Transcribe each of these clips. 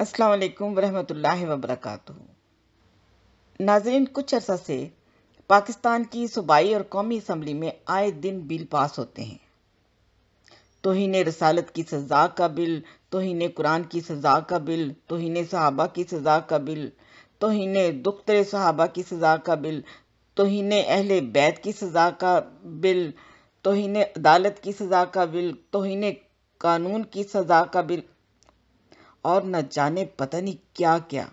अस्सलाम वालेकुम वरहमतुल्लाहि वबरकातुहू नाजरीन कुछ अरसा से पाकिस्तान की सूबाई और कौमी असम्बली में आए दिन बिल पास होते हैं तोहन रसालत की सज़ा का बिल तोहन कुरान की सज़ा का बिल तोहन सहाबा की सज़ा का बिल तोहन दुख्तर सहाबा की सज़ा का बिल तोहन अहल बैत की सज़ा का बिल तोहन अदालत की सज़ा का बिल तोहन कानून की सज़ा का बिल और न जाने पता नहीं क्या क्या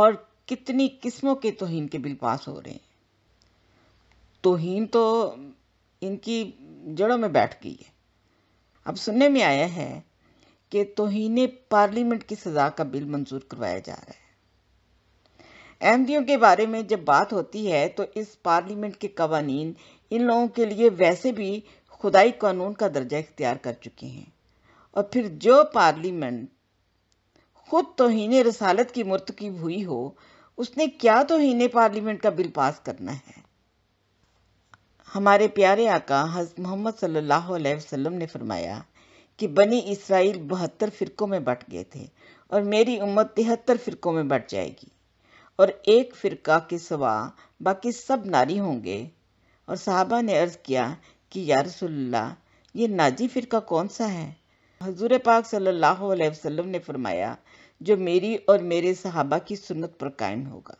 और कितनी किस्मों के तोहन के बिल पास हो रहे हैं तोहन तो इनकी जड़ों में बैठ गई है अब सुनने में आया है कि तोहिने पार्लियामेंट की सज़ा का बिल मंजूर करवाया जा रहा है अहमदियों के बारे में जब बात होती है तो इस पार्लियामेंट के कवानीन इन लोगों के लिए वैसे भी खुदाई कानून का दर्जा इख्तियार कर चुके हैं और फिर जो पार्लियामेंट खुद तोहन रसालत की की हुई हो उसने क्या तोहन पार्लियामेंट का बिल पास करना है हमारे प्यारे आका हज मोहम्मद सल्लल्लाहु अलैहि वसल्लम ने फरमाया कि बनी इसराइल बहत्तर फ़िरक़ों में बट गए थे और मेरी उम्मत तिहत्तर फ़िरक़ों में बट जाएगी और एक फ़िरका के सवा बाकी सब नारी होंगे और साहबा ने अर्ज़ किया कि या रसोल्ला ये नाजी फ़िरका कौन सा है हजूर पाक सल्लल्लाहु अलैहि वसल्लम ने फरमाया जो मेरी और मेरे सहाबा की सुन्नत पर कायम होगा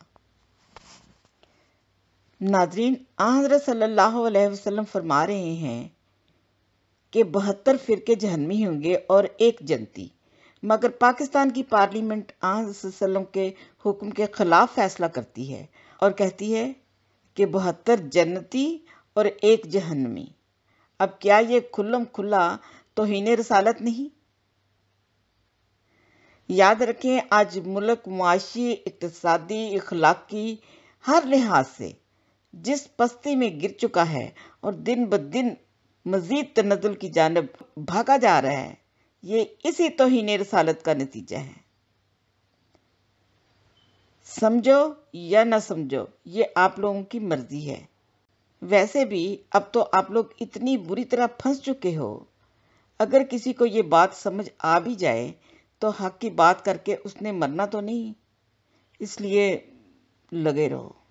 नाजरीन आंध्र सल्लल्लाहु अलैहि वसल्लम फरमा रहे हैं कि बहत्तर फ़िरके जहनमी होंगे और एक जनती मगर पाकिस्तान की पार्लियामेंट आजम के हुक्म के ख़िलाफ़ फैसला करती है और कहती है कि बहत्तर जन्नती और एक जहनमी अब क्या ये खुल्लम खुला तो हीने रसालत नहीं याद रखें आज मुल्क मुआशी इकतदी इखलाकी हर लिहाज से जिस पस्ती में गिर चुका है और दिन ब दिन मज़ीद तनदुल की जानब भागा जा रहा है ये इसी तोहन रसालत का नतीजा है समझो या ना समझो ये आप लोगों की मर्जी है वैसे भी अब तो आप लोग इतनी बुरी तरह फंस चुके हो अगर किसी को ये बात समझ आ भी जाए तो हक की बात करके उसने मरना तो नहीं इसलिए लगे रहो